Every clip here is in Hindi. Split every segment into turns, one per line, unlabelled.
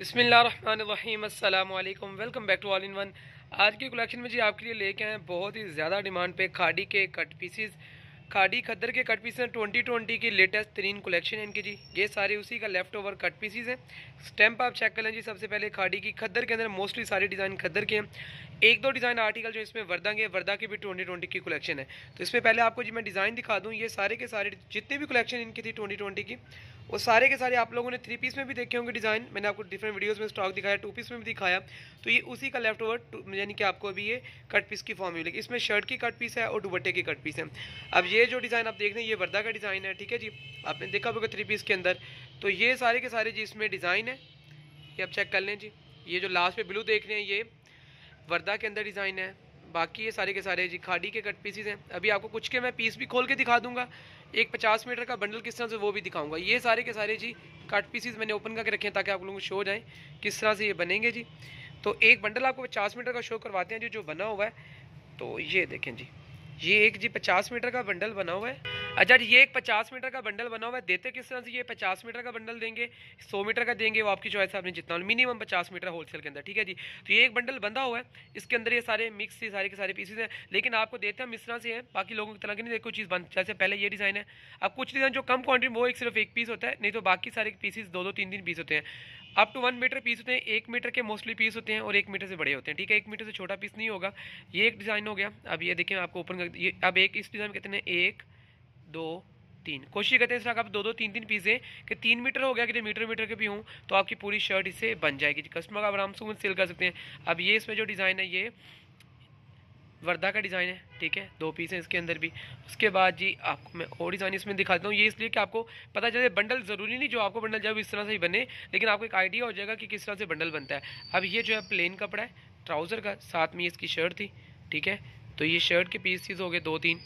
बसमीम अल्लाम welcome back to all in one आज की कलेक्शन में जी आपके लिए लेके आए बहुत ही ज़्यादा डिमांड पे खाड़ी के कट पीसीज खाड़ी खद्दर के कट पीस ट्वेंटी ट्वेंटी की लेटेस्ट तरीन कलेक्शन है इनके जी ये सारे उसी का लेफ्ट ओवर कट पीसीज हैं स्टैंप आप चेक कर लें जी सबसे पहले खाड़ी की खद्दर के अंदर मोस्टली सारे डिज़ाइन खद्दर के हैं एक दो डिज़ाइन आर्टिकल जो इसमें वर्दा के वर्दा के भी ट्वेंटी ट्वेंटी की कलेक्शन है तो इसमें पहले आपको जी मैं डिज़ाइन दिखा दूँ ये सारे के सारे जितने भी कलेक्शन इनकी थी ट्वेंटी ट्वेंटी की वो सारे के सारे आप लोगों ने थ्री पीस में भी देखे होंगे डिज़ाइन मैंने आपको डिफरेंट वीडियोस में स्टॉक दिखाया टू पीस में भी दिखाया तो ये उसी का लेफ्ट ओवर यानी कि आपको अभी ये कट पीस की फॉर्म मिलेगी इसमें शर्ट की कट पीस है और दुबट्टे की कट पीस है अब ये जो डिज़ाइन आप देख रहे हैं ये वर्दा का डिज़ाइन है ठीक है जी आपने देखा होगा थ्री पीस के अंदर तो ये सारे के सारे जी इसमें डिज़ाइन है ये आप चेक कर लें जी ये जो लास्ट में ब्लू देख रहे हैं ये वर्दा के अंदर डिज़ाइन है बाकी ये सारे के सारे जी खाड़ी के कट पीसीज हैं अभी आपको कुछ के मैं पीस भी खोल के दिखा दूंगा एक पचास मीटर का बंडल किस तरह से वो भी दिखाऊंगा ये सारे के सारे जी कट पीसीज मैंने ओपन करके रखे हैं ताकि आप लोगों को शो जाएं जाएँ किस तरह से ये बनेंगे जी तो एक बंडल आपको पचास मीटर का शो करवाते हैं जो जो बना हुआ है तो ये देखें जी ये एक जी पचास मीटर का बंडल बना हुआ है अच्छा ये एक पचास मीटर का बंडल बना हुआ है देते किस तरह से ये पचास मीटर का बंडल देंगे सौ मीटर का देंगे वो आपकी चॉइस आपने जितना मिनिमम पचास मीटर होलसेल के अंदर ठीक है जी तो ये एक बंडल बंधा हुआ है इसके अंदर ये सारे मिक्स ये सारे के सारे पीसेज हैं लेकिन आपको देते हैं इस तरह से है बाकी लोगों की तरह की नहीं कोई चीज़ बंद जैसे पहले ये डिज़ाइन है अब कुछ डिज़ाइन जो कम क्वान्टिटी में वो एक सिर्फ एक पीस होता है नहीं तो बाकी सारे पीसेज दो दो तीन तीन पीस होते हैं up to one metre piece होते हैं एक मीटर के मोस्टली पीस होते हैं और एक मीटर से बड़े होते हैं ठीक है एक मीटर से छोटा पीस नहीं होगा ये एक डिज़ाइन हो गया अब ये देखें आपको ओपन कर ये अब एक इस डिज़ाइन कहते हैं एक दो तीन कोशिश करते हैं इसका आप दो दो तीन तीन पीसें कि तीन मीटर हो गया कि मीटर मीटर के भी हूँ तो आपकी पूरी शर्ट इससे बन जाएगी कस्टमर का आराम से सिल कर सकते हैं अब ये इसमें जो डिज़ाइन है ये वर्दा का डिज़ाइन है ठीक है दो पीस हैं इसके अंदर भी उसके बाद जी आपको मैं और डिज़ाइन इसमें दिखाता हूँ ये इसलिए कि आपको पता चले बंडल ज़रूरी नहीं जो आपको बंडल जब इस तरह से ही बने लेकिन आपको एक आइडिया हो जाएगा कि किस तरह से बंडल बनता है अब ये जो है प्लेन कपड़ा है ट्राउज़र का साथ में इसकी शर्ट थी ठीक है तो ये शर्ट के पीसीज हो गए दो तीन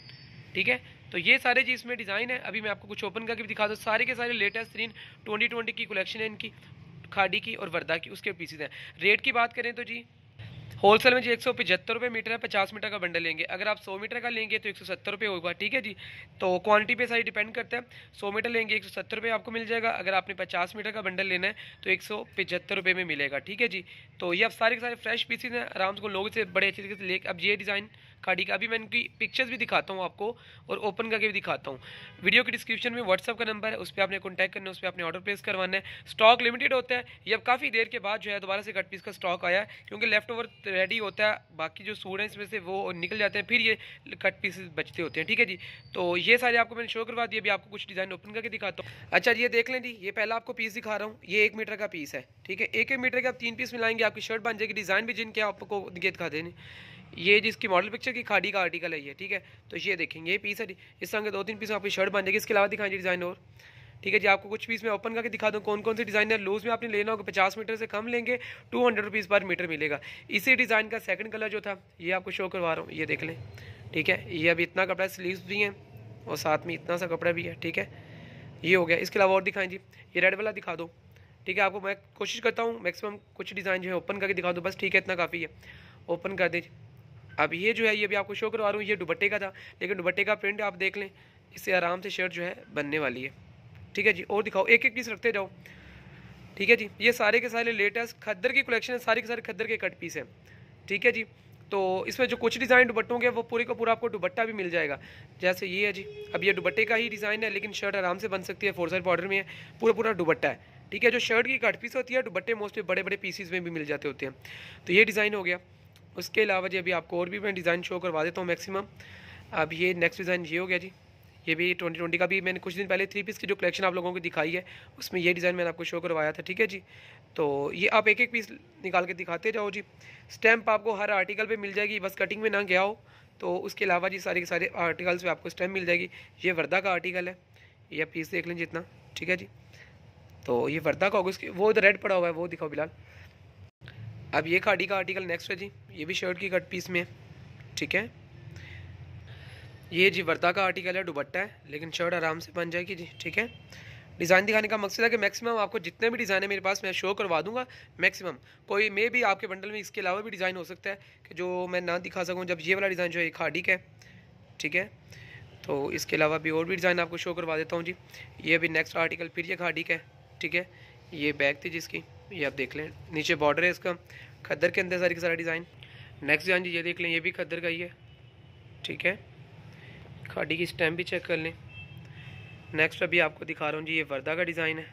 ठीक है तो ये सारे जी इसमें डिज़ाइन है अभी मैं आपको कुछ ओपन करके भी दिखा दूँ सारे के सारे लेटेस्ट सीरीन ट्वेंटी की कलेक्शन है इनकी खाड़ी की और वर्दा की उसके पीसीज हैं रेट की बात करें तो जी होलसेल में जी एक सौ पचहत्तर रुपये मीटर है पचास मीटर का बंडल लेंगे अगर आप सौ मीटर का लेंगे तो एक सौ सत्तर रुपये होगा ठीक है जी तो क्वांटिटी पे सारी डिपेंड करता है सौ मीटर लेंगे एक सौ सत्तर रुपये आपको मिल जाएगा अगर आपने पचास मीटर का बंडल लेना है तो एक सौ पचहत्तर रुपये में मिलेगा ठीक है जी तो ये आप सारे के सारे फ्रेश पीसीज हैं आराम से लोग से बड़े अच्छे तरीके से ले अब ये डिज़ाइन खाड़ी का अभी मैं इनकी पिक्चर्स भी दिखाता हूँ आपको और ओपन करके भी दिखाता हूँ वीडियो के डिस्क्रिप्शन में व्हाट्सअप का नंबर है उस पर आपने कॉन्टैक्ट करना है उस पर आपने ऑर्डर प्लेस करवाना है स्टॉक लिमिटेड होता है ये अब काफ़ी देर के बाद जो है दोबारा से कट पीस का स्टॉक आया है क्योंकि लेफ्ट ओवर रेडी होता है बाकी जो सूट हैं इसमें से वो निकल जाते हैं फिर ये कट पीस बचते होते हैं ठीक है जी तो ये सारे आपको मैंने शो करवा दिए अभी आपको कुछ डिज़ाइन ओपन करके दिखाता हूँ अच्छा ये देख लें जी ये पहला आपको पीस दिखा रहा हूँ ये एक मीटर का पीस है ठीक है एक एक मीटर के आप तीन पीस मिलाएंगे आपकी शर्ट बन जाएगी डिज़ाइन भी जिनके आपको दिखा देने ये जिसकी मॉडल पिक्चर की खाड़ी का आर्टिकल है ये ठीक है तो ये देखेंगे ये पीस है इस तरह के दो तीन पीस आपकी शर्ट बन जाएगी इसके अलावा दिखाएंगे डिज़ाइन और ठीक है जी आपको कुछ पीस मैं ओपन करके दिखा दूँ कौन कौन से डिज़ाइन है लूज में आपने लेना होगा पचास मीटर से कम लेंगे टू हंड्रेड रुपीज़ पर मीटर मिलेगा इसी डिज़ाइन का सेकंड कलर जो था ये आपको शो करवा रहा हूँ ये देख लें ठीक है ये अभी इतना कपड़ा स्लीव भी हैं और साथ में इतना सा कपड़ा भी है ठीक है ये हो गया इसके अलावा और दिखाएं जी ये रेड वाला दिखा दो ठीक है आपको मैं कोशिश करता हूँ मैक्सिमम कुछ डिज़ाइन जो है ओपन करके दिखा दो बस ठीक है इतना काफ़ी है ओपन कर दीजिए अब ये जो है ये भी आपको शो करवा रहा हूँ ये दुबट्टे का था लेकिन दुबट्टे का प्रिंट आप देख लें इससे आराम से शर्ट जो है बनने वाली है ठीक है जी और दिखाओ एक एक पीस रखते जाओ ठीक है जी ये सारे के सारे लेटेस्ट खद्दर की कलेक्शन है सारे के सारे खद्दर के कट पीस हैं ठीक है जी तो इसमें जो कुछ डिज़ाइन दुबट्टे के वो पूरे का पूरा आपको दुबट्टा भी मिल जाएगा जैसे ये है जी अब ये दुबट्टे का ही डिज़ाइन है लेकिन शर्ट आराम से बन सकती है फोर साइड बॉर्डर में है पूरा पूरा दुबट्टा है ठीक है जो शर्ट की कट पीस होती है दुबट्टे मोस्टली बड़े बड़े पीसीज में भी मिल जाते होते हैं तो ये डिज़ाइन हो गया उसके अलावा जी अभी आपको और भी मैं डिज़ाइन शो करवा देता हूँ मैक्सिमम अब ये नेक्स्ट डिज़ाइन ये हो गया जी ये भी ट्वेंटी ट्वेंटी का भी मैंने कुछ दिन पहले थ्री पीस की जो कलेक्शन आप लोगों को दिखाई है उसमें ये डिज़ाइन मैंने आपको शो करवाया था ठीक है जी तो ये आप एक एक पीस निकाल के दिखाते जाओ जी स्टैम्प आपको हर आर्टिकल पे मिल जाएगी बस कटिंग में ना गया हो तो उसके अलावा जी सारे के सारे आर्टिकल्स पर आपको स्टैम्प मिल जाएगी ये वर्दा का आर्टिकल है ये पीस देख लें जितना ठीक है जी तो ये वर्दा का होगा उसकी वो रेड पड़ा हुआ है वो दिखाओ बिलाल अब ये खाड़ी का आर्टिकल नेक्स्ट है जी ये भी शर्ट की कट पीस में है ठीक है ये जी वर्ता का आर्टिकल है दुबट्टा है लेकिन शर्ट आराम से बन जाएगी जी ठीक है डिज़ाइन दिखाने का मकसद है कि मैक्सिमम आपको जितने भी डिज़ाइन है मेरे पास मैं शो करवा दूंगा मैक्सिमम कोई मे भी आपके बंडल में इसके अलावा भी डिज़ाइन हो सकता है कि जो मैं ना दिखा सकूँ जब ये वाला डिज़ाइन जो है खाड़ी का है ठीक है तो इसके अलावा भी और भी डिज़ाइन आपको शो करवा देता हूँ जी ये अभी नेक्स्ट आर्टिकल फिर ये खाड़ी का है ठीक है ये बैग थी जिसकी ये आप देख लें नीचे बॉर्डर है इसका खद्दर के अंदर सारी का सारा डिज़ाइन नेक्स्ट जान जी ये देख लें ये भी खद्दर का ही है ठीक है खाड़ी की स्टैम्प भी चेक कर लें नेक्स्ट अभी आपको दिखा रहा हूँ जी ये वर्दा का डिज़ाइन है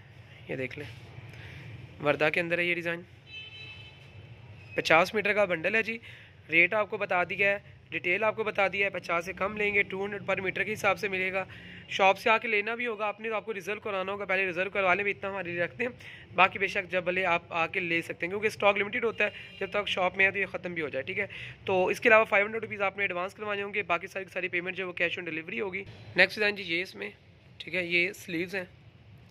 ये देख लें वर्दा के अंदर है ये डिज़ाइन पचास मीटर का बंडल है जी रेट आपको बता दिया है डिटेल आपको बता दिया है पचास से कम लेंगे टू हंड्रेड पर मीटर के हिसाब से मिलेगा शॉप से आके लेना भी होगा आपने तो आपको रिज़र्व कराना होगा पहले रिज़र्व लें भी इतना हमारे रखते हैं बाकी बेशक जब भले आप आके ले सकते हैं क्योंकि स्टॉक लिमिटेड होता है जब तक शॉप में है तो ये ख़त्म भी हो जाए ठीक है तो इसके अलावा फाइव हंड्रेड रुपीज़ आपने एडवांस करवाने होंगे बाकी सारी सारी पेमेंट जो वो कैश ऑन डिलीवरी होगी नेक्स्ट डिज़ाइन जी ये इसमें ठीक है ये स्लीव्स हैं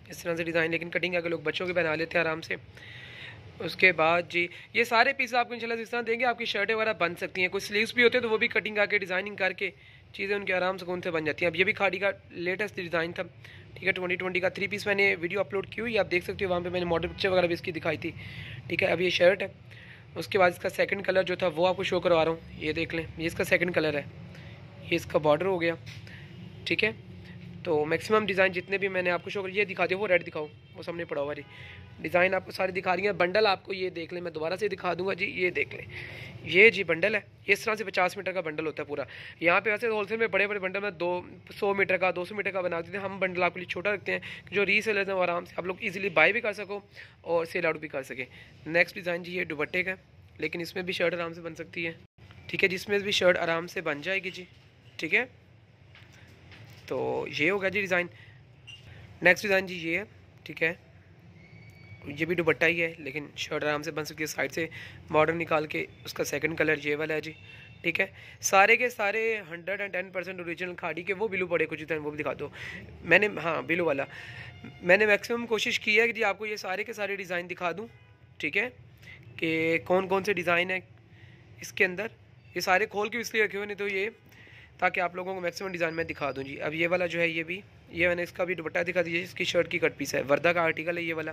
इस तरह से डिज़ाइन लेकिन कटिंग अगर लोग बच्चों के बना लेते हैं आराम से उसके बाद जी ये सारे पीस आपको इंशाल्लाह जिस तरह देंगे आपकी शर्टें वगैरह बन सकती हैं कुछ स्लीव्स भी होते हैं तो वो भी कटिंग आके डिज़ाइनिंग करके चीज़ें उनके आराम सकून से बन जाती हैं अब ये भी खाड़ी का लेटेस्ट डिज़ाइन था ठीक है ट्वेंटी ट्वेंटी का थ्री पीस मैंने वीडियो अपलोड की हुई आप देख सकते हो वहाँ पे मैंने मॉडल पिक्चर वगैरह भी इसकी दिखाई थी ठीक है अब ये शर्ट है उसके बाद इसका सेकंड कलर जो था वो आपको शो करवा रहा हूँ ये देख लें ये इसका सेकंड कलर है ये इसका बॉर्डर हो गया ठीक है तो मैक्सिमम डिज़ाइन जितने भी मैंने आपको शो कर ये दिखा दिया वो रेड दिखाओ वो सामने पड़ा हुआ जी डिज़ाइन आपको सारे दिखा रही हैं बंडल आपको ये देख लें मैं दोबारा से दिखा दूंगा जी ये देख लें ये जी बंडल है इस तरह से पचास मीटर का बंडल होता है पूरा यहाँ पे वैसे होलसेल में बड़े बड़े बंडल में दो सौ मीटर का दो सौ मीटर का बना देते हैं हम बंडल आपके लिए छोटा रखते हैं जो रीसेलर्स हैं वो आराम से आप लोग ईजिली बाई भी कर सको और सेल आउट भी कर सके नेक्स्ट डिज़ाइन जी ये दुबट्टे का लेकिन इसमें भी शर्ट आराम से बन सकती है ठीक है जिसमें भी शर्ट आराम से बन जाएगी जी ठीक है तो ये हो गया जी डिज़ाइन नेक्स्ट डिज़ाइन जी ये है ठीक है ये भी दुबट्टा ही है लेकिन शर्ट आराम से बन सकती है साइड से बॉर्डर निकाल के उसका सेकंड कलर ये वाला है जी ठीक है सारे के सारे hundred and ten percent original खाड़ी के वो बिलू पड़े कुछ इतना वो भी दिखा दो मैंने हाँ बिलू वाला मैंने मैक्सिमम कोशिश की है कि जी आपको ये सारे के सारे डिज़ाइन दिखा दूँ ठीक है कि कौन कौन से डिज़ाइन है इसके अंदर ये सारे खोल के इसलिए रखे हुए नहीं तो ये ताकि आप लोगों को मैक्सिमम डिज़ाइन में दिखा दूँ जी अब ये वाला जो है ये भी ये मैंने इसका भी दुपट्टा दिखा दीजिए इसकी शर्ट की कट पीस है वर्दा का आर्टिकल है ये वाला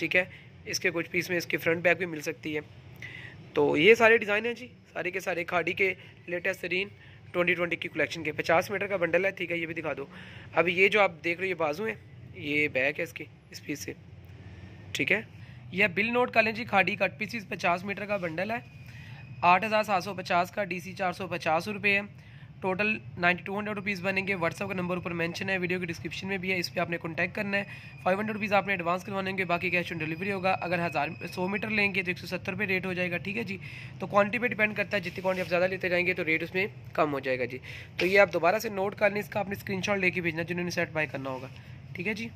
ठीक है इसके कुछ पीस में इसकी फ्रंट बैक भी मिल सकती है तो ये सारे डिज़ाइन हैं जी सारे के सारे खाड़ी के लेटेस्ट तरीन 2020 की कलेक्शन के 50 मीटर का बंडल है ठीक है ये भी दिखा दो अब ये जो आप देख रहे हो ये बाजू है ये बैक है इसकी इस पीस से ठीक है यह बिल नोट कर लें जी खाड़ी कट पीस पचास मीटर का बंडल है आठ हज़ार सात सौ पचास का डी सी चार सौ पचास रुपये है total ninety two hundred rupees बनेंगे व्हाट्सअप का नंबर ऊपर मेंशन है वीडियो के डिस्क्रिप्शन में भी है इस पर आपने कॉन्टैक्ट करना है फाइव हंड्रेड रुपीज़ आपने एडवांस करवाएंगे बाकी कैश ऑन डिलीवरी होगा अगर हज़ार सौ मीटर लेंगे तो एक सौ सत्तर पे रेट हो जाएगा ठीक है जी तो क्वान्टिटी पर डिपेंड करता है जितनी क्वान्टी आप ज़्यादा लेते जाएंगे तो रेट उसमें कम हो जाएगा जी तो ये आप दोबारा से नोट कर लें इसका आपने स्क्रीन लेके भेजना जिन्होंने सेट बाय करना होगा ठीक है जी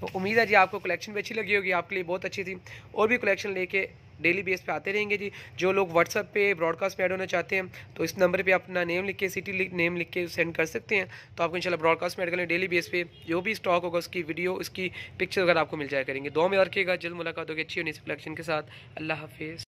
तो उम्मीद है जी आपको कलेक्शन भी अच्छी लगी होगी आपके लिए बहुत अच्छी थी और भी कलेक्शन लेके डेली बेस पे आते रहेंगे जी जो लोग व्हाट्सअप पे ब्रॉडकास्ट पे ऐड होना चाहते हैं तो इस नंबर पे अपना नेम लिख के सिटी लिख नेम लिख के सेंड कर सकते हैं तो आपको इंशाल्लाह ब्रॉडकास्ट में ऐड करें डेली बेस पे जो भी स्टॉक होगा उसकी वीडियो उसकी पिक्चर वगैरह आपको मिल जाया करेंगे दो में और रखिएगा जल्द मुलाकात होगी अच्छी होने से कलेक्शन के साथ अल्लाह हाफिज़